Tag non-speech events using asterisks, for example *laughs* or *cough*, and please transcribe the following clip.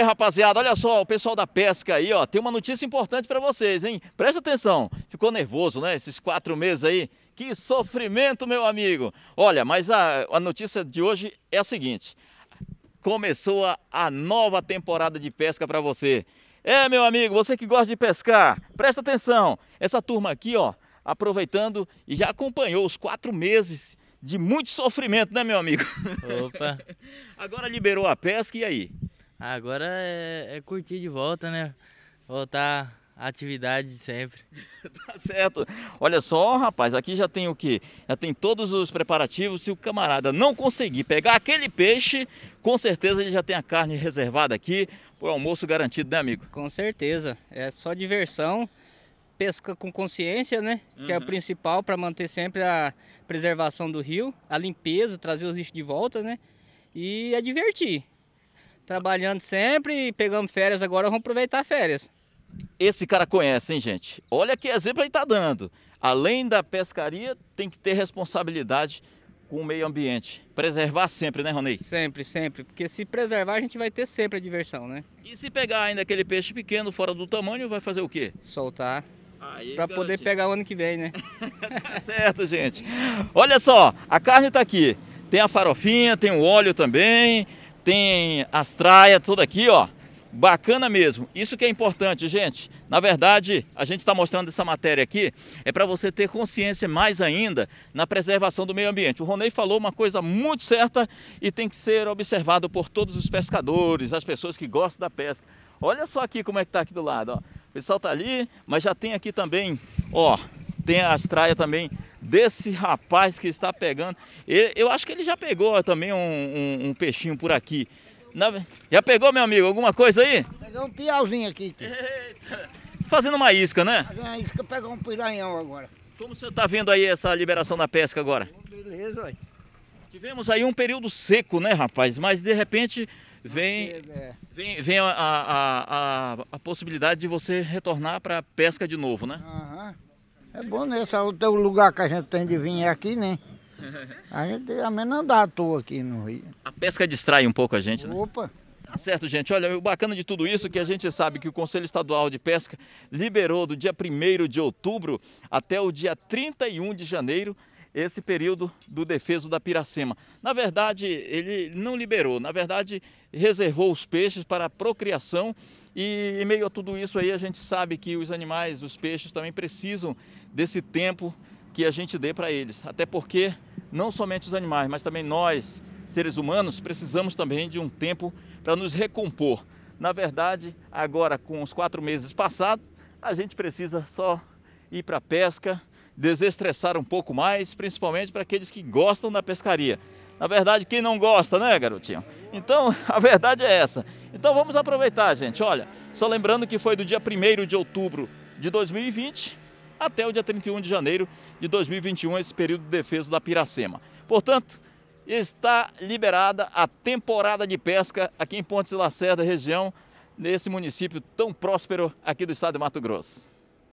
aí, rapaziada, olha só, o pessoal da pesca aí, ó, tem uma notícia importante para vocês, hein? Presta atenção, ficou nervoso, né, esses quatro meses aí? Que sofrimento, meu amigo! Olha, mas a, a notícia de hoje é a seguinte, começou a, a nova temporada de pesca para você. É, meu amigo, você que gosta de pescar, presta atenção, essa turma aqui, ó, aproveitando e já acompanhou os quatro meses de muito sofrimento, né, meu amigo? Opa! *laughs* Agora liberou a pesca e aí? Agora é, é curtir de volta, né? Voltar à atividade de sempre. *laughs* tá certo. Olha só, rapaz, aqui já tem o quê? Já tem todos os preparativos. Se o camarada não conseguir pegar aquele peixe, com certeza ele já tem a carne reservada aqui o almoço garantido, né, amigo? Com certeza. É só diversão pesca com consciência, né? Uhum. Que é o uhum. principal para manter sempre a preservação do rio, a limpeza, trazer os lixos de volta, né? E é divertir. Trabalhando sempre e pegamos férias agora, vamos aproveitar férias. Esse cara conhece, hein, gente? Olha que exemplo ele tá dando. Além da pescaria, tem que ter responsabilidade com o meio ambiente. Preservar sempre, né, Ronei? Sempre, sempre. Porque se preservar, a gente vai ter sempre a diversão, né? E se pegar ainda aquele peixe pequeno, fora do tamanho, vai fazer o quê? Soltar. Para poder pegar o ano que vem, né? *laughs* tá certo, gente. Olha só, a carne tá aqui. Tem a farofinha, tem o óleo também tem as traias, tudo aqui, ó. Bacana mesmo. Isso que é importante, gente. Na verdade, a gente está mostrando essa matéria aqui é para você ter consciência mais ainda na preservação do meio ambiente. O Ronei falou uma coisa muito certa e tem que ser observado por todos os pescadores, as pessoas que gostam da pesca. Olha só aqui como é que está aqui do lado, ó. O pessoal está ali, mas já tem aqui também, ó, tem as traias também desse rapaz que está pegando. Eu acho que ele já pegou também um, um, um peixinho por aqui. já pegou, meu amigo, alguma coisa aí? Pegou um piauzinho aqui. Tio. Eita. Fazendo uma isca, né? Fazendo uma isca, pegou um piranhão agora. Como você está vendo aí essa liberação da pesca agora? Beleza, olha. Tivemos aí um período seco, né, rapaz? Mas de repente vem, é. vem, vem a, a, a, a possibilidade de você retornar para a pesca de novo, né? Ah. É bom, né? É o teu lugar que a gente tem de vir é aqui, né? *laughs* A gente é a menos andar à toa aqui no Rio. A pesca distrai um pouco a gente, né? Opa! Tá certo, gente. Olha, o bacana de tudo isso é que a gente sabe que o Conselho Estadual de Pesca liberou do dia 1 de outubro até o dia 31 de janeiro esse período do defeso da piracema. Na verdade, ele não liberou, na verdade, reservou os peixes para a procriação e em meio a tudo isso aí, a gente sabe que os animais, os peixes também precisam desse tempo que a gente dê para eles. Até porque não somente os animais, mas também nós, seres humanos, precisamos também de um tempo para nos recompor. Na verdade, agora com os quatro meses passados, a gente precisa só ir para a pesca, desestressar um pouco mais, principalmente para aqueles que gostam da pescaria. Na verdade, quem não gosta, né, garotinho? Então, *laughs* a verdade é essa. Então, vamos aproveitar, gente. Olha, só lembrando que foi do dia 1 de outubro de 2020 até o dia 31 de janeiro de 2021, esse período de defesa da Piracema. Portanto, está liberada a temporada de pesca aqui em Pontes Lacerda, região, nesse município tão próspero aqui do estado de Mato Grosso.